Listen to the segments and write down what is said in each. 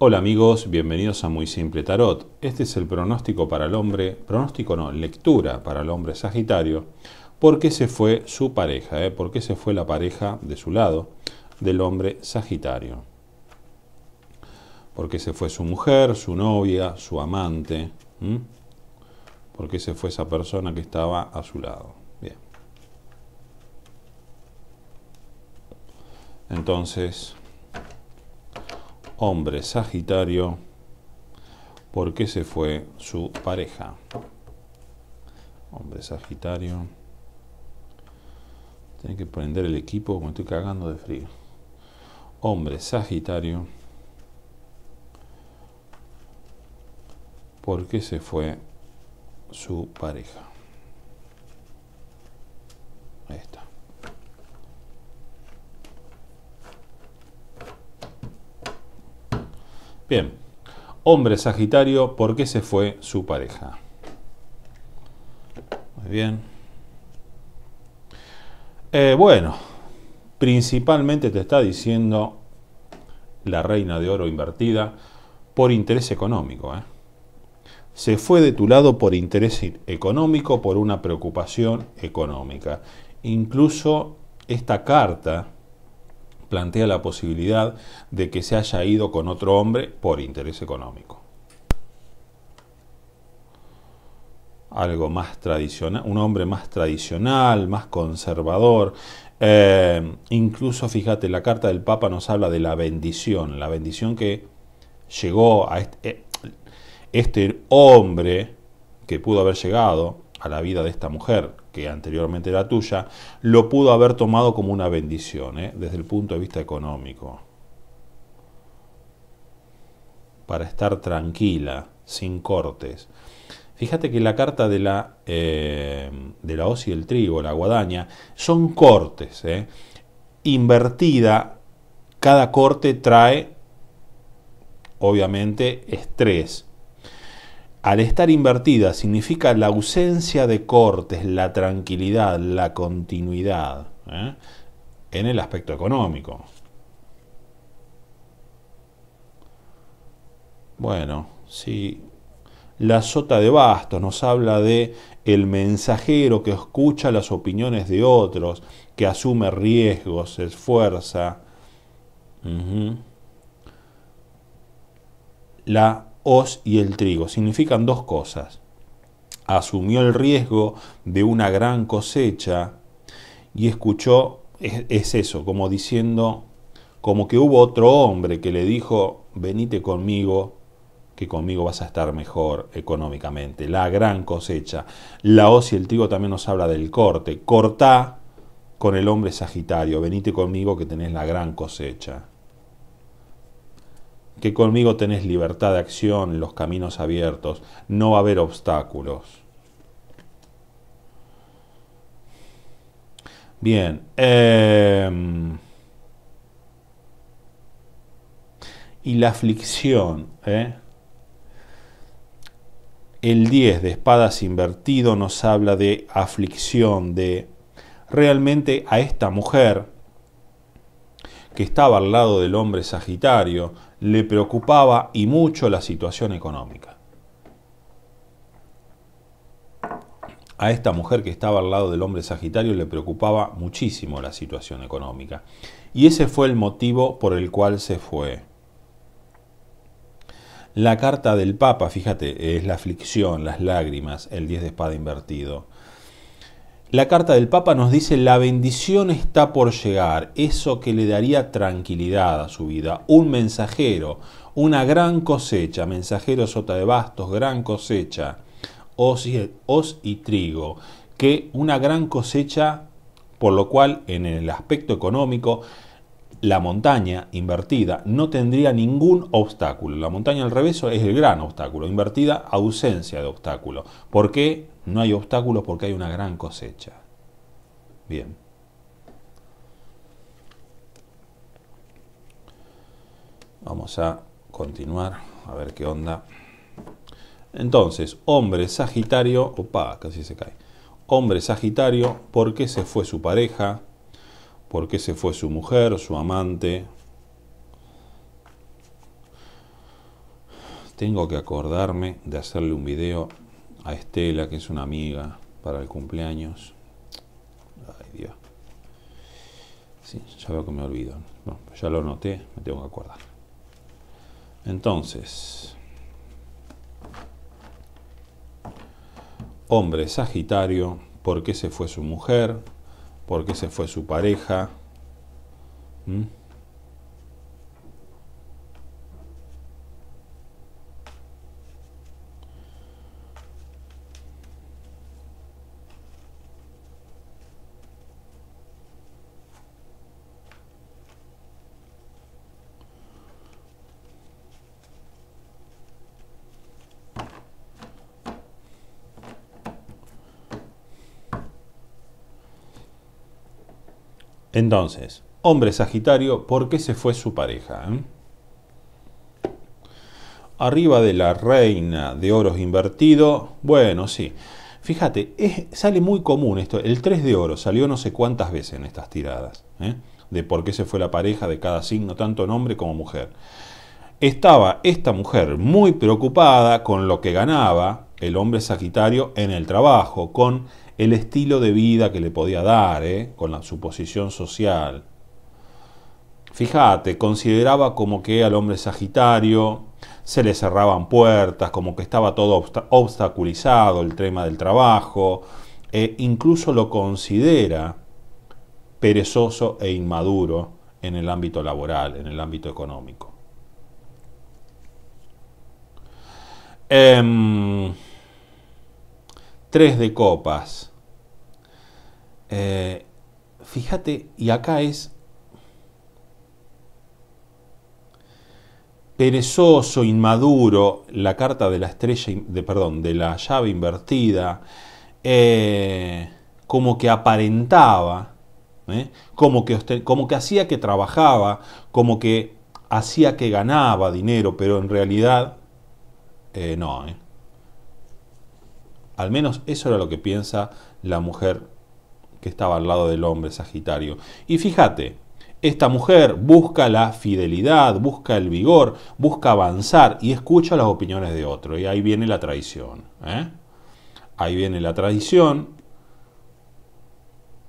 Hola amigos, bienvenidos a Muy Simple Tarot. Este es el pronóstico para el hombre, pronóstico no, lectura para el hombre Sagitario, porque se fue su pareja, eh? porque se fue la pareja de su lado del hombre Sagitario. Porque se fue su mujer, su novia, su amante, ¿Por porque se fue esa persona que estaba a su lado. Bien. Entonces, hombre Sagitario, ¿por qué se fue su pareja. Hombre Sagitario. Tiene que prender el equipo me estoy cagando de frío. Hombre Sagitario. ¿por qué se fue su pareja. Bien. Hombre Sagitario, ¿por qué se fue su pareja? Muy bien. Eh, bueno, principalmente te está diciendo la reina de oro invertida por interés económico. ¿eh? Se fue de tu lado por interés económico, por una preocupación económica. Incluso esta carta plantea la posibilidad de que se haya ido con otro hombre por interés económico. Algo más tradicional, un hombre más tradicional, más conservador. Eh, incluso, fíjate, la carta del Papa nos habla de la bendición, la bendición que llegó a este, este hombre que pudo haber llegado a la vida de esta mujer que anteriormente era tuya, lo pudo haber tomado como una bendición, ¿eh? desde el punto de vista económico. Para estar tranquila, sin cortes. Fíjate que la carta de la, eh, de la hoz y el trigo, la guadaña, son cortes. ¿eh? Invertida, cada corte trae, obviamente, estrés al estar invertida significa la ausencia de cortes, la tranquilidad, la continuidad ¿eh? en el aspecto económico. Bueno, si La sota de bastos nos habla de el mensajero que escucha las opiniones de otros, que asume riesgos, esfuerza. La os y el trigo significan dos cosas. Asumió el riesgo de una gran cosecha y escuchó, es, eso, como diciendo, como que hubo otro hombre que le dijo, venite conmigo, que conmigo vas a estar mejor económicamente. La gran cosecha. La hoz y el trigo también nos habla del corte. Cortá con el hombre Sagitario, venite conmigo que tenés la gran cosecha que conmigo tenés libertad de acción, los caminos abiertos, no va a haber obstáculos. Bien. Em, y la aflicción. ¿eh? El 10 de espadas invertido nos habla de aflicción, de realmente a esta mujer que estaba al lado del hombre Sagitario, le preocupaba y mucho la situación económica. A esta mujer que estaba al lado del hombre Sagitario le preocupaba muchísimo la situación económica. Y ese fue el motivo por el cual se fue. La carta del Papa, fíjate, es la aflicción, las lágrimas, el 10 de espada invertido. La carta del Papa nos dice la bendición está por llegar, eso que le daría tranquilidad a su vida, un mensajero, una gran cosecha, mensajero sota de bastos, gran cosecha, os y, y trigo, que una gran cosecha, por lo cual en el aspecto económico, la montaña invertida no tendría ningún obstáculo. La montaña al revés es el gran obstáculo, invertida ausencia de obstáculo. ¿Por qué? No hay obstáculos porque hay una gran cosecha. Bien. Vamos a continuar, a ver qué onda. Entonces, hombre Sagitario, opa, casi se cae. Hombre Sagitario, ¿por qué se fue su pareja? ¿Por qué se fue su mujer, su amante? Tengo que acordarme de hacerle un video a Estela, que es una amiga, para el cumpleaños. Ay, Dios. Sí, ya veo que me olvido. Bueno, ya lo noté, me tengo que acordar. Entonces, hombre Sagitario, ¿por qué se fue su mujer? ¿Por qué se fue su pareja? ¿Mm? Entonces, hombre Sagitario, ¿por qué se fue su pareja? Eh? Arriba de la reina de oros invertido, bueno, sí. Fíjate, es, sale muy común esto. El 3 de oro salió no sé cuántas veces en estas tiradas. Eh, de por qué se fue la pareja de cada signo, tanto en hombre como mujer. Estaba esta mujer muy preocupada con lo que ganaba el hombre Sagitario en el trabajo, con el estilo de vida que le podía dar, ¿eh? con la, su posición social. Fíjate, consideraba como que al hombre sagitario se le cerraban puertas, como que estaba todo obstaculizado el tema del trabajo, e incluso lo considera perezoso e inmaduro en el ámbito laboral, en el ámbito económico. Em, de copas. Eh, fíjate, y acá es perezoso, inmaduro, la carta de la estrella, de, perdón, de la llave invertida, eh, como que aparentaba, ¿eh? como, que, como que hacía que trabajaba, como que hacía que ganaba dinero, pero en realidad, eh, no. Al menos eso era lo que piensa la mujer que estaba al lado del hombre Sagitario. Y fíjate, esta mujer busca la fidelidad, busca el vigor, busca avanzar y escucha las opiniones de otro. Y ahí viene la traición. ¿eh? Ahí viene la traición,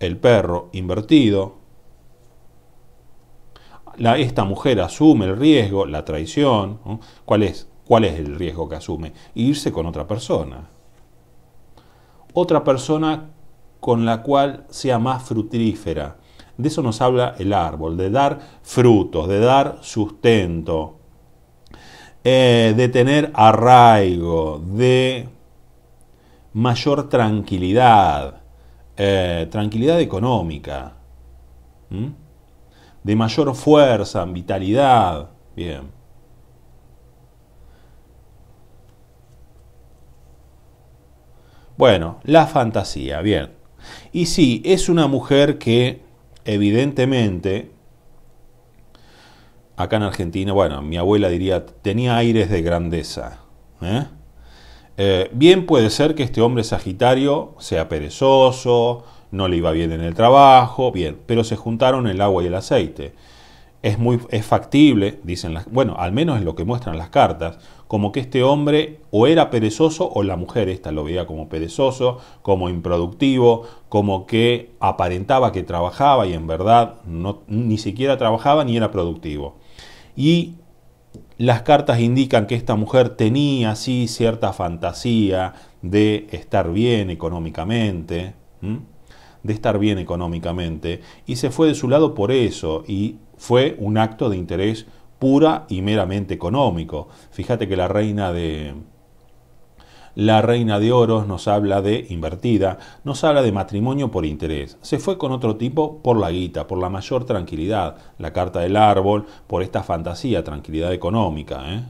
el perro invertido. La, esta mujer asume el riesgo, la traición. ¿Cuál, es, ¿Cuál es el riesgo que asume? Irse con otra persona otra persona con la cual sea más fructífera. De eso nos habla el árbol, de dar frutos, de dar sustento, eh, de tener arraigo, de mayor tranquilidad, eh, tranquilidad económica, de mayor fuerza, vitalidad. Bien. Bueno, la fantasía, bien. Y sí, es una mujer que evidentemente, acá en Argentina, bueno, mi abuela diría, tenía aires de grandeza. ¿eh? Eh, bien puede ser que este hombre Sagitario sea perezoso, no le iba bien en el trabajo, bien, pero se juntaron el agua y el aceite es muy es factible, dicen las, bueno, al menos en lo que muestran las cartas, como que este hombre o era perezoso o la mujer esta lo veía como perezoso, como improductivo, como que aparentaba que trabajaba y en verdad no, ni siquiera trabajaba ni era productivo. Y las cartas indican que esta mujer tenía así cierta fantasía de estar bien económicamente, de estar bien económicamente, y se fue de su lado por eso, y fue un acto de interés pura y meramente económico. Fíjate que la reina de, la reina de oros nos habla de invertida, nos habla de matrimonio por interés. Se fue con otro tipo por la guita, por la mayor tranquilidad, la carta del árbol, por esta fantasía, tranquilidad económica. ¿eh?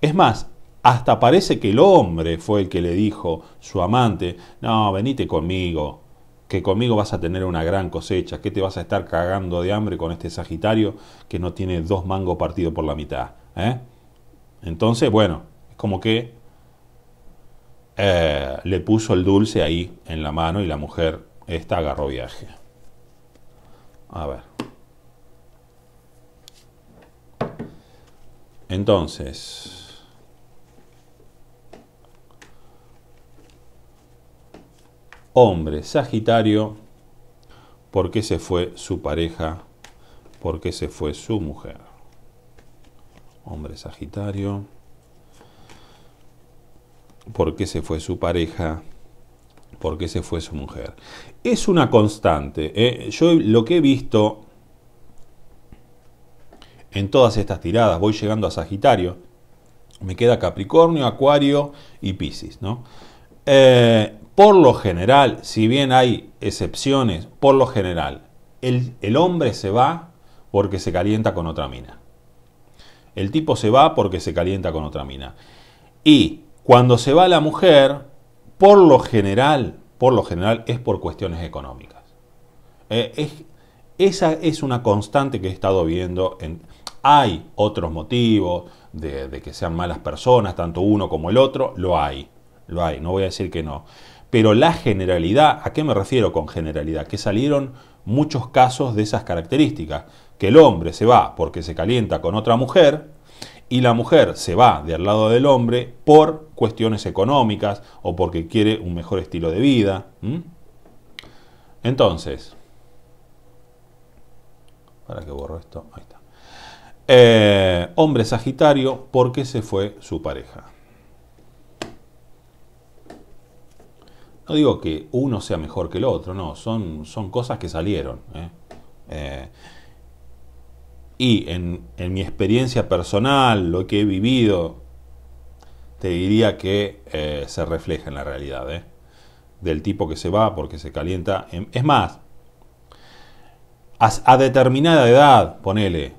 Es más, hasta parece que el hombre fue el que le dijo, su amante, no, venite conmigo, que conmigo vas a tener una gran cosecha, que te vas a estar cagando de hambre con este Sagitario que no tiene dos mangos partidos por la mitad. ¿eh? Entonces, bueno, es como que eh, le puso el dulce ahí en la mano y la mujer esta agarró viaje. A ver. Entonces... hombre Sagitario, por qué se fue su pareja, por qué se fue su mujer. Hombre Sagitario, por qué se fue su pareja, por qué se fue su mujer. Es una constante. ¿eh? Yo lo que he visto en todas estas tiradas, voy llegando a Sagitario, me queda Capricornio, Acuario y Piscis, ¿no? Eh, por lo general, si bien hay excepciones, por lo general, el, hombre se va porque se calienta con otra mina. El tipo se va porque se calienta con otra mina. Y cuando se va la mujer, por lo general, por lo general es por cuestiones económicas. Eh, esa es una constante que he estado viendo. hay otros motivos de, de que sean malas personas, tanto uno como el otro, lo hay, lo hay, no voy a decir que no. Pero la generalidad, ¿a qué me refiero con generalidad? Que salieron muchos casos de esas características. Que el hombre se va porque se calienta con otra mujer y la mujer se va del lado del hombre por cuestiones económicas o porque quiere un mejor estilo de vida. Entonces, para que borro esto, ahí está. Eh, hombre Sagitario, porque se fue su pareja? No digo que uno sea mejor que el otro, no, son, son cosas que salieron. ¿eh? Eh, y en, mi experiencia personal, lo que he vivido, te diría que eh, se refleja en la realidad. Del tipo que se va porque se calienta. Em, es más, a, a determinada edad, ponele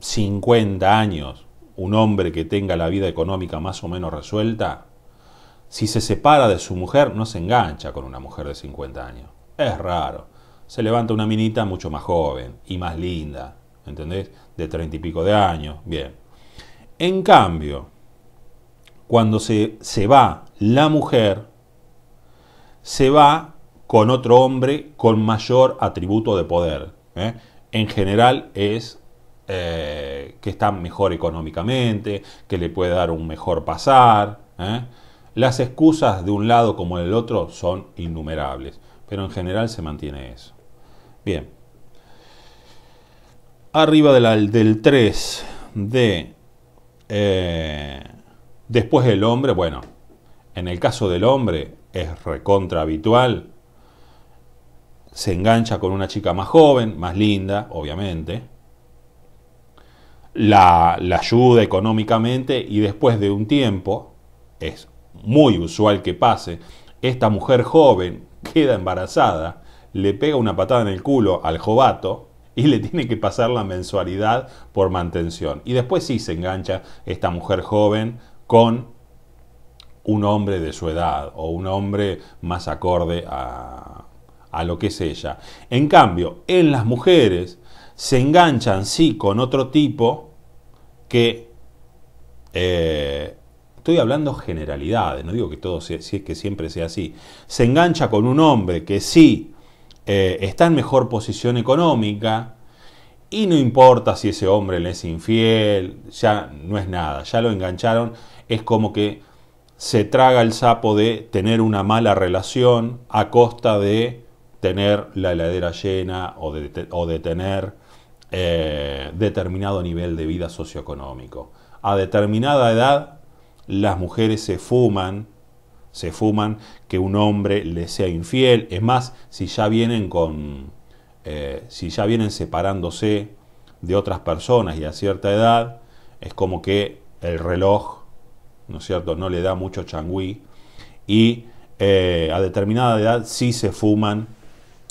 50 años, un hombre que tenga la vida económica más o menos resuelta, si se separa de su mujer, no se engancha con una mujer de 50 años. Es raro. Se levanta una minita mucho más joven y más linda, ¿entendés? De 30 y pico de años. Bien. En cambio, cuando se, se va la mujer, se va con otro hombre con mayor atributo de poder. ¿eh? En general es eh, que está mejor económicamente, que le puede dar un mejor pasar. ¿eh? Las excusas de un lado como del otro son innumerables, pero en general se mantiene eso. Bien. Arriba del 3 de eh, después el hombre, bueno, en el caso del hombre es recontra habitual, se engancha con una chica más joven, más linda, obviamente, la, la ayuda económicamente y después de un tiempo, es muy usual que pase, esta mujer joven queda embarazada, le pega una patada en el culo al jovato y le tiene que pasar la mensualidad por mantención. Y después sí se engancha esta mujer joven con un hombre de su edad o un hombre más acorde a, lo que es ella. En cambio, en las mujeres se enganchan sí con otro tipo que eh, Estoy hablando generalidades, no digo que todo sea, que siempre sea así. Se engancha con un hombre que sí eh, está en mejor posición económica y no importa si ese hombre le es infiel, ya no es nada, ya lo engancharon, es como que se traga el sapo de tener una mala relación a costa de tener la heladera llena o de, o de tener eh, determinado nivel de vida socioeconómico. A determinada edad las mujeres se fuman, se fuman que un hombre le sea infiel. Es más, si ya vienen con, eh, si ya vienen separándose de otras personas y a cierta edad, es como que el reloj, ¿no es cierto?, no le da mucho changüí y eh, a determinada edad sí se fuman,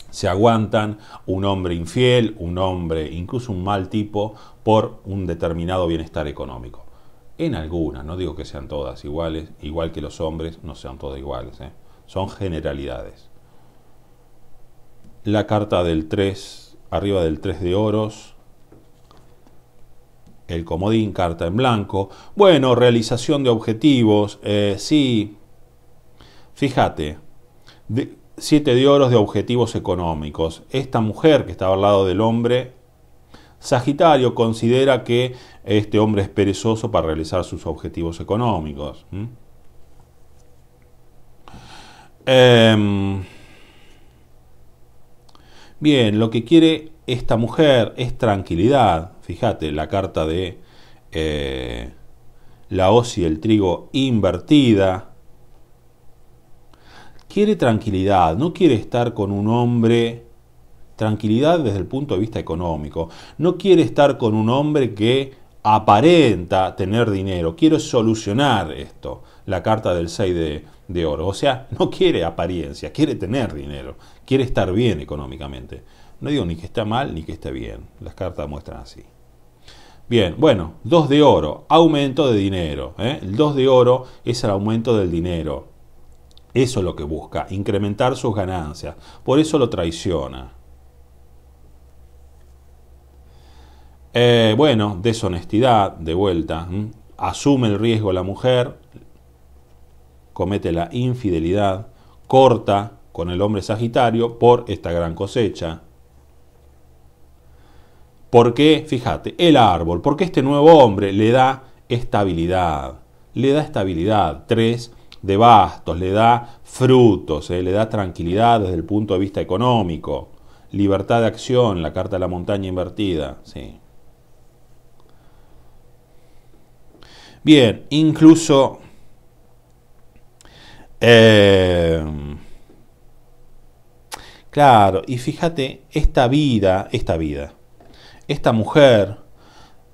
se aguantan un hombre infiel, un hombre, incluso un mal tipo, por un determinado bienestar económico en algunas, no digo que sean todas iguales, igual que los hombres no sean todas iguales, ¿eh? son generalidades. La carta del 3, arriba del 3 de oros, el comodín, carta en blanco, bueno, realización de objetivos, eh, sí, fíjate, 7 de oros de objetivos económicos, esta mujer que estaba al lado del hombre Sagitario considera que este hombre es perezoso para realizar sus objetivos económicos. Em, bien, lo que quiere esta mujer es tranquilidad. Fíjate, la carta de eh, la hoz y el trigo invertida. Quiere tranquilidad, no quiere estar con un hombre tranquilidad desde el punto de vista económico. No quiere estar con un hombre que aparenta tener dinero, quiero solucionar esto, la carta del 6 de, oro. O sea, no quiere apariencia, quiere tener dinero, quiere estar bien económicamente. No digo ni que está mal ni que esté bien, las cartas muestran así. Bien, bueno, 2 de oro, aumento de dinero. ¿eh? El 2 de oro es el aumento del dinero. Eso es lo que busca, incrementar sus ganancias. Por eso lo traiciona. Eh, bueno, deshonestidad, de vuelta. Asume el riesgo la mujer, comete la infidelidad, corta con el hombre Sagitario por esta gran cosecha. Porque, fíjate, el árbol, porque este nuevo hombre le da estabilidad, le da estabilidad, tres de bastos, le da frutos, eh, le da tranquilidad desde el punto de vista económico, libertad de acción, la carta de la montaña invertida, sí. Bien, incluso... Eh, claro, y fíjate, esta vida, esta vida, esta mujer,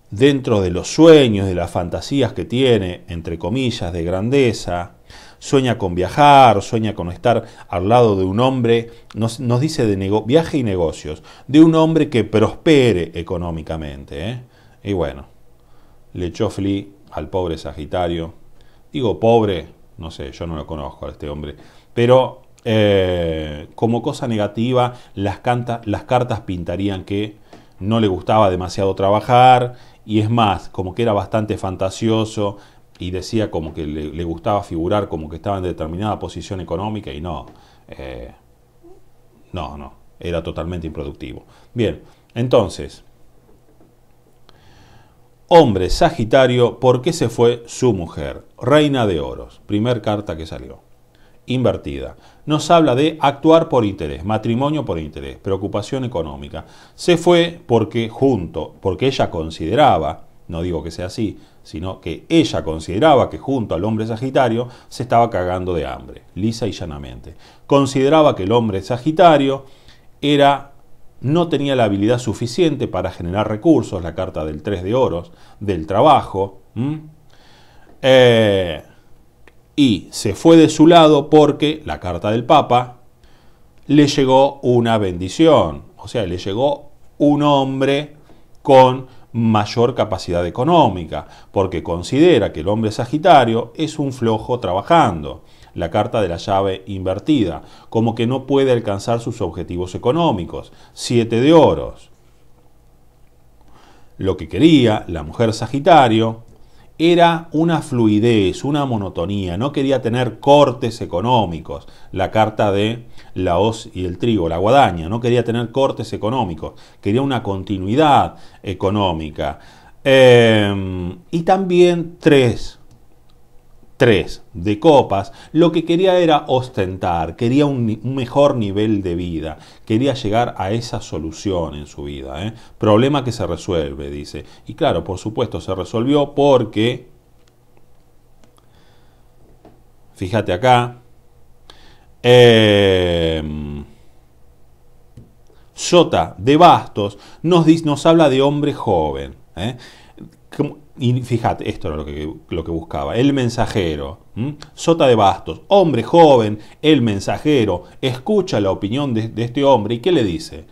dentro de los sueños, de las fantasías que tiene, entre comillas, de grandeza, sueña con viajar, sueña con estar al lado de un hombre, nos, dice de viaje y negocios, de un hombre que prospere económicamente. ¿eh? Y bueno, Lechofli al pobre Sagitario. Digo pobre, no sé, yo no lo conozco a este hombre, pero eh, como cosa negativa, las, las cartas pintarían que no le gustaba demasiado trabajar y es más, como que era bastante fantasioso y decía como que le, gustaba figurar como que estaba en determinada posición económica y no, eh, no, no, era totalmente improductivo. Bien, entonces, Hombre Sagitario, ¿por qué se fue su mujer? Reina de Oros, primer carta que salió. Invertida. Nos habla de actuar por interés, matrimonio por interés, preocupación económica. Se fue porque junto, porque ella consideraba, no digo que sea así, sino que ella consideraba que junto al hombre Sagitario se estaba cagando de hambre, lisa y llanamente. Consideraba que el hombre Sagitario era no tenía la habilidad suficiente para generar recursos, la carta del 3 de oros, del trabajo, eh, y se fue de su lado porque la carta del Papa le llegó una bendición, o sea, le llegó un hombre con mayor capacidad económica, porque considera que el hombre Sagitario es un flojo trabajando, la carta de la llave invertida, como que no puede alcanzar sus objetivos económicos, siete de oros. Lo que quería la mujer Sagitario era una fluidez, una monotonía, no quería tener cortes económicos, la carta de la hoz y el trigo, la guadaña, no quería tener cortes económicos, quería una continuidad económica. Em, y también tres, 3 de copas, lo que quería era ostentar, quería un, mejor nivel de vida, quería llegar a esa solución en su vida. ¿eh? Problema que se resuelve, dice. Y claro, por supuesto, se resolvió porque, fíjate acá, eh, Sota de Bastos nos, nos habla de hombre joven. ¿eh? y fíjate, esto era lo que, lo que buscaba, el mensajero, sota de bastos, hombre joven, el mensajero, escucha la opinión de, este hombre y ¿qué le dice?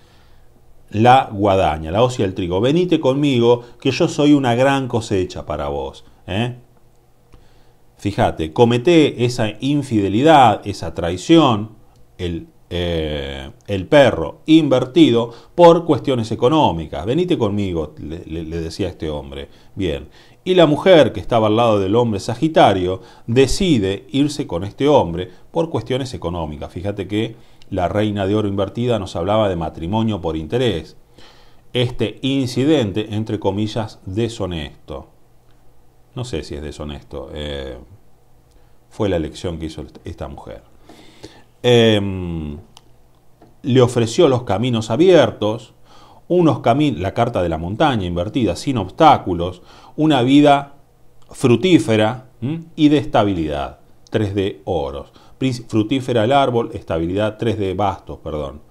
La guadaña, la hoz del el trigo, venite conmigo que yo soy una gran cosecha para vos. ¿eh? Fíjate, cometé esa infidelidad, esa traición, el eh, el perro invertido por cuestiones económicas. Venite conmigo, le, decía este hombre. Bien. Y la mujer que estaba al lado del hombre Sagitario decide irse con este hombre por cuestiones económicas. Fíjate que la reina de oro invertida nos hablaba de matrimonio por interés. Este incidente, entre comillas, deshonesto. No sé si es deshonesto. Eh, fue la elección que hizo esta mujer. Em, le ofreció los caminos abiertos, unos la carta de la montaña invertida, sin obstáculos, una vida frutífera y de estabilidad, 3 de oros. Frutífera el árbol, estabilidad 3 de bastos, perdón.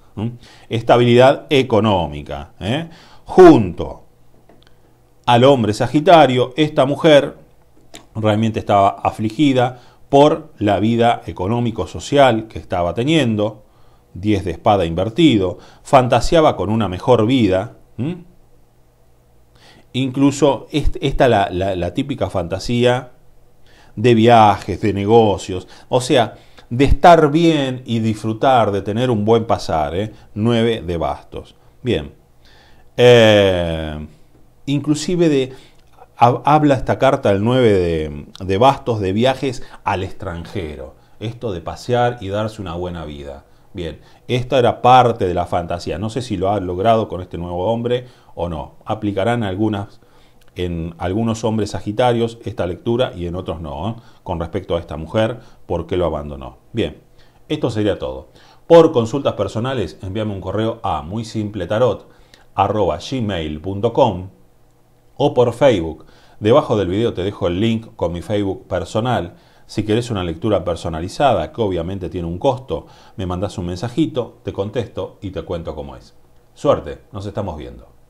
Estabilidad económica. ¿eh? Junto al hombre Sagitario, esta mujer realmente estaba afligida, por la vida económico-social que estaba teniendo, 10 de espada invertido, fantaseaba con una mejor vida, incluso esta la, la, típica fantasía de viajes, de negocios, o sea, de estar bien y disfrutar, de tener un buen pasar, 9 ¿eh? de bastos. Bien. Eh, inclusive de habla esta carta del 9 de, bastos de viajes al extranjero. Esto de pasear y darse una buena vida. Bien, esta era parte de la fantasía. No sé si lo ha logrado con este nuevo hombre o no. Aplicarán algunas, en algunos hombres sagitarios esta lectura y en otros no, ¿eh? con respecto a esta mujer, por qué lo abandonó. Bien, esto sería todo. Por consultas personales, envíame un correo a muy simple tarot, o por Facebook. Debajo del video te dejo el link con mi Facebook personal. Si quieres una lectura personalizada, que obviamente tiene un costo, me mandas un mensajito, te contesto y te cuento cómo es. Suerte, nos estamos viendo.